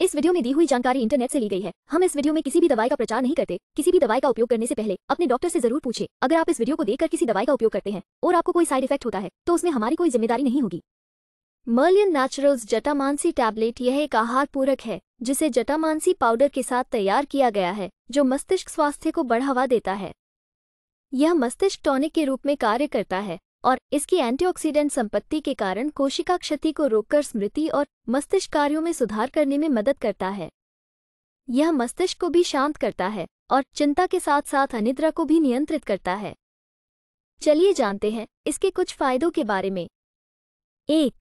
इस वीडियो में दी हुई जानकारी इंटरनेट से ली गई है हम इस वीडियो में किसी भी दवाई का प्रचार नहीं करते किसी भी दवाई का उपयोग करने से पहले अपने डॉक्टर से जरूर पूछे अगर आप इस वीडियो को देखकर किसी दवाई का उपयोग करते हैं और आपको कोई साइड इफेक्ट होता है तो उसमें हमारी कोई जिम्मेदारी नहीं होगी मर्लियन नेचुरल्स जटामानसी टैबलेट यह एक आहार पूरक है जिसे जटामानसी पाउडर के साथ तैयार किया गया है जो मस्तिष्क स्वास्थ्य को बढ़ावा देता है यह मस्तिष्क टॉनिक के रूप में कार्य करता है और इसकी एंटीऑक्सीडेंट संपत्ति के कारण कोशिका क्षति को रोककर स्मृति और मस्तिष्क कार्यों में सुधार करने में मदद करता है यह मस्तिष्क को भी शांत करता है और चिंता के साथ साथ अनिद्रा को भी नियंत्रित करता है चलिए जानते हैं इसके कुछ फायदों के बारे में एक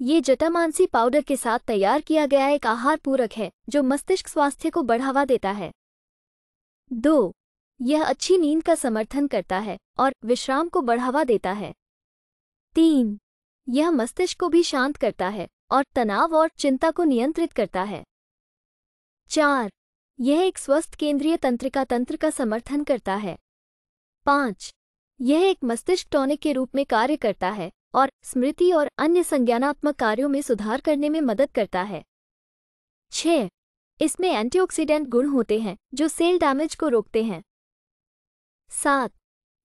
ये जटामानसी पाउडर के साथ तैयार किया गया एक आहार पूरक है जो मस्तिष्क स्वास्थ्य को बढ़ावा देता है दो यह अच्छी नींद का समर्थन करता है और विश्राम को बढ़ावा देता है तीन यह मस्तिष्क को भी शांत करता है और तनाव और चिंता को नियंत्रित करता है चार यह एक स्वस्थ केंद्रीय तंत्रिका तंत्र का समर्थन करता है पांच यह एक मस्तिष्क टॉनिक के रूप में कार्य करता है और स्मृति और अन्य संज्ञानात्मक कार्यों में सुधार करने में मदद करता है छ इसमें एंटीऑक्सीडेंट गुण होते हैं जो सेल डैमेज को रोकते हैं सात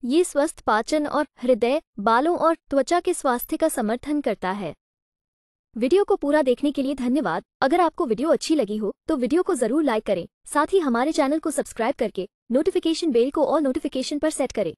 ये स्वस्थ पाचन और हृदय बालों और त्वचा के स्वास्थ्य का समर्थन करता है वीडियो को पूरा देखने के लिए धन्यवाद अगर आपको वीडियो अच्छी लगी हो तो वीडियो को जरूर लाइक करें साथ ही हमारे चैनल को सब्सक्राइब करके नोटिफिकेशन बेल को और नोटिफिकेशन पर सेट करें